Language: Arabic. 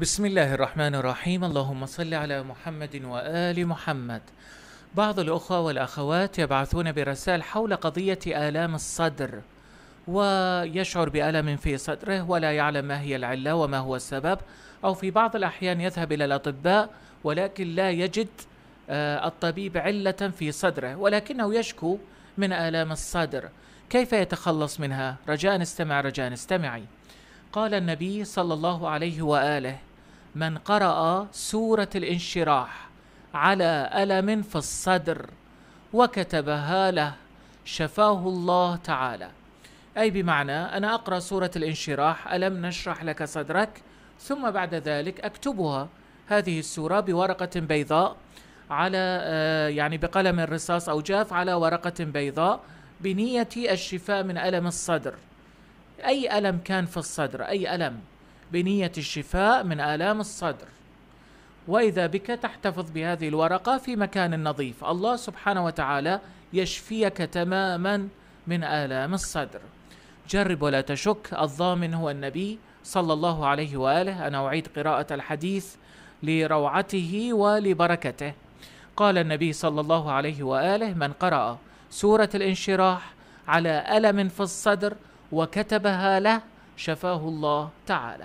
بسم الله الرحمن الرحيم اللهم صل على محمد وآل محمد بعض الأخوة والأخوات يبعثون برسائل حول قضية آلام الصدر ويشعر بألم في صدره ولا يعلم ما هي العلة وما هو السبب أو في بعض الأحيان يذهب إلى الأطباء ولكن لا يجد آه، الطبيب علة في صدره ولكنه يشكو من آلام الصدر كيف يتخلص منها؟ رجاء استمع رجاء استمعي قال النبي صلى الله عليه وآله من قرأ سورة الانشراح على ألم في الصدر وكتبها له شفاه الله تعالى أي بمعنى أنا أقرأ سورة الانشراح ألم نشرح لك صدرك ثم بعد ذلك أكتبها هذه السورة بورقة بيضاء على آه، يعني بقلم الرصاص أو جاف على ورقة بيضاء بنية الشفاء من ألم الصدر أي ألم كان في الصدر أي ألم بنية الشفاء من آلام الصدر وإذا بك تحتفظ بهذه الورقة في مكان نظيف الله سبحانه وتعالى يشفيك تماما من آلام الصدر جرب ولا تشك الضامن هو النبي صلى الله عليه وآله أنا أعيد قراءة الحديث لروعته ولبركته قال النبي صلى الله عليه وآله من قرأ سورة الانشراح على ألم في الصدر وكتبها له شفاه الله تعالى